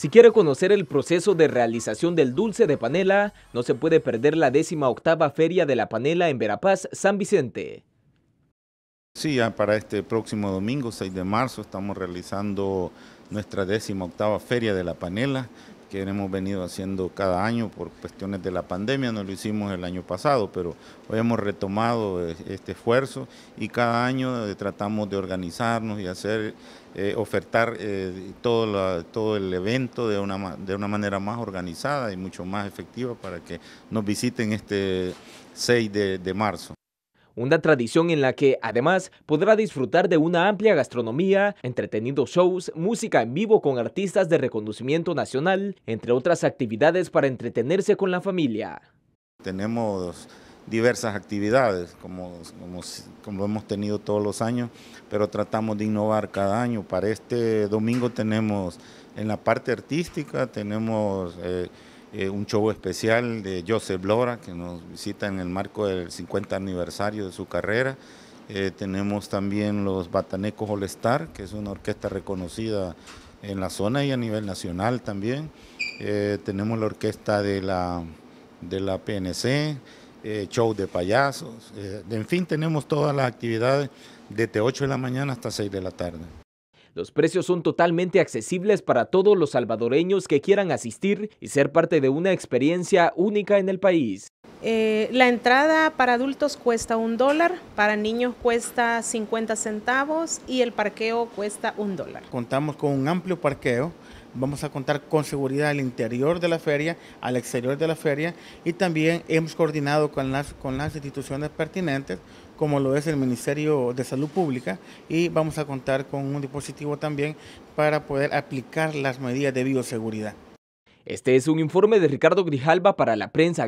Si quiere conocer el proceso de realización del dulce de panela, no se puede perder la décima octava Feria de la Panela en Verapaz, San Vicente. Sí, ya para este próximo domingo, 6 de marzo, estamos realizando nuestra décima octava Feria de la Panela, que hemos venido haciendo cada año por cuestiones de la pandemia, no lo hicimos el año pasado, pero hoy hemos retomado eh, este esfuerzo y cada año eh, tratamos de organizarnos y hacer, eh, ofertar todo, todo el evento de una, de una manera más organizada y mucho más efectiva para que nos visiten este 6 de marzo una tradición en la que además podrá disfrutar de una amplia gastronomía, entretenidos shows, música en vivo con artistas de reconocimiento nacional, entre otras actividades para entretenerse con la familia. Tenemos diversas actividades, como, como, como, hemos tenido todos los años, pero tratamos de innovar cada año. Para este domingo tenemos en la parte artística, tenemos eh, eh, un show especial de Joseph Lora, que nos visita en el marco del 50 aniversario de su carrera. Eh, tenemos también los Batanecos All Star, que es una orquesta reconocida en la zona y a nivel nacional también. Eh, tenemos la orquesta de la, de la PNC, show de payasos. en fin, tenemos todas las actividades desde 8 de la mañana hasta 6 de la tarde. Los precios son totalmente accesibles para todos los salvadoreños que quieran asistir y ser parte de una experiencia única en el país. Eh, la entrada para adultos cuesta un dólar, para niños cuesta 50 centavos y el parqueo cuesta un dólar. Contamos con un amplio parqueo Vamos a contar con seguridad al interior de la feria, al exterior de la feria y también hemos coordinado con las, con las instituciones pertinentes, como lo es el Ministerio de Salud Pública, y vamos a contar con un dispositivo también para poder aplicar las medidas de bioseguridad. Este es un informe de Ricardo Grijalba para la prensa